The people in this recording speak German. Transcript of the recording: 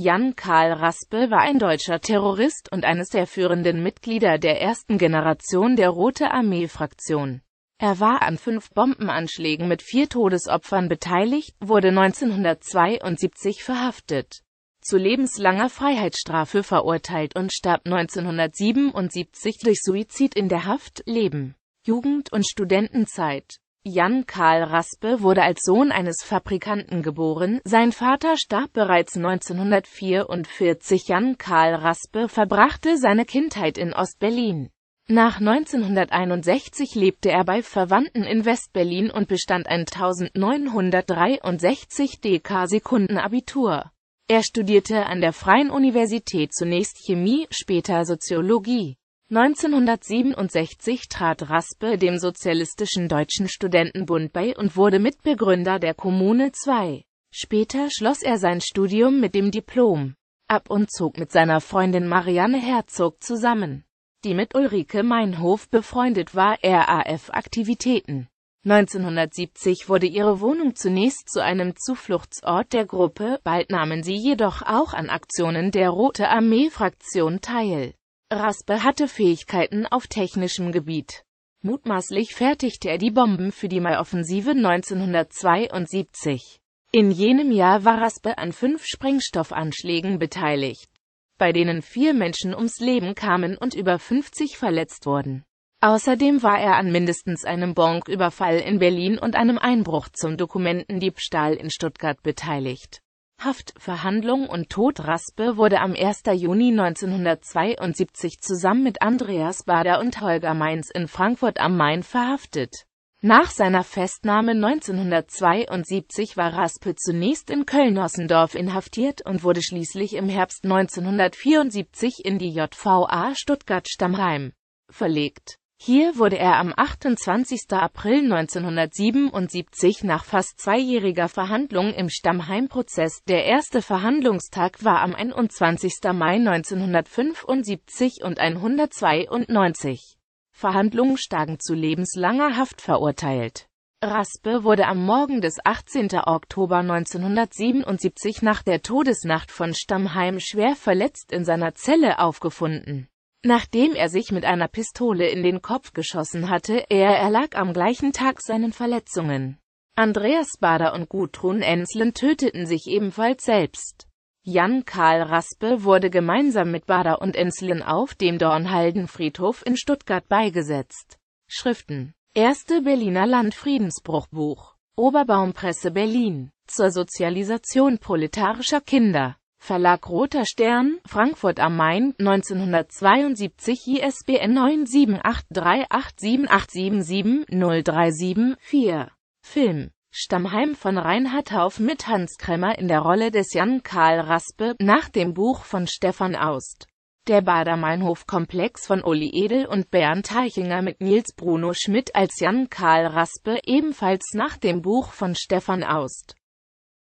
Jan Karl Raspel war ein deutscher Terrorist und eines der führenden Mitglieder der ersten Generation der Rote Armee-Fraktion. Er war an fünf Bombenanschlägen mit vier Todesopfern beteiligt, wurde 1972 verhaftet, zu lebenslanger Freiheitsstrafe verurteilt und starb 1977 durch Suizid in der Haft Leben, Jugend- und Studentenzeit. Jan Karl Raspe wurde als Sohn eines Fabrikanten geboren, sein Vater starb bereits 1944. Jan Karl Raspe verbrachte seine Kindheit in Ostberlin. Nach 1961 lebte er bei Verwandten in Westberlin und bestand ein 1963 DK-Sekunden-Abitur. Er studierte an der Freien Universität zunächst Chemie, später Soziologie. 1967 trat Raspe dem Sozialistischen Deutschen Studentenbund bei und wurde Mitbegründer der Kommune 2. Später schloss er sein Studium mit dem Diplom ab und zog mit seiner Freundin Marianne Herzog zusammen, die mit Ulrike Meinhof befreundet war, RAF-Aktivitäten. 1970 wurde ihre Wohnung zunächst zu einem Zufluchtsort der Gruppe, bald nahmen sie jedoch auch an Aktionen der Rote Armee-Fraktion teil. Raspe hatte Fähigkeiten auf technischem Gebiet. Mutmaßlich fertigte er die Bomben für die Mai-Offensive 1972. In jenem Jahr war Raspe an fünf Sprengstoffanschlägen beteiligt, bei denen vier Menschen ums Leben kamen und über 50 verletzt wurden. Außerdem war er an mindestens einem Bonküberfall in Berlin und einem Einbruch zum Dokumentendiebstahl in Stuttgart beteiligt. Haft, Verhandlung und Tod Raspe wurde am 1. Juni 1972 zusammen mit Andreas Bader und Holger Mainz in Frankfurt am Main verhaftet. Nach seiner Festnahme 1972 war Raspe zunächst in Köln-Ossendorf inhaftiert und wurde schließlich im Herbst 1974 in die JVA Stuttgart-Stammheim verlegt hier wurde er am 28. April 1977 nach fast zweijähriger Verhandlung im Stammheimprozess, der erste Verhandlungstag war am 21. Mai 1975 und 192 Verhandlungen Verhandlungsstagen zu lebenslanger Haft verurteilt. Raspe wurde am Morgen des 18. Oktober 1977 nach der Todesnacht von Stammheim schwer verletzt in seiner Zelle aufgefunden nachdem er sich mit einer Pistole in den Kopf geschossen hatte, er erlag am gleichen Tag seinen Verletzungen. Andreas Bader und Gudrun Enslen töteten sich ebenfalls selbst. Jan Karl Raspe wurde gemeinsam mit Bader und Enslen auf dem Dornhaldenfriedhof in Stuttgart beigesetzt. Schriften Erste Berliner Landfriedensbruchbuch Oberbaumpresse Berlin zur Sozialisation proletarischer Kinder Verlag Roter Stern, Frankfurt am Main, 1972, ISBN 978387877-037-4. Film Stammheim von Reinhard Hauf mit Hans Kremmer in der Rolle des Jan Karl Raspe, nach dem Buch von Stefan Aust. Der Bader-Meinhof-Komplex von Uli Edel und Bernd Teichinger mit Nils Bruno Schmidt als Jan Karl Raspe, ebenfalls nach dem Buch von Stefan Aust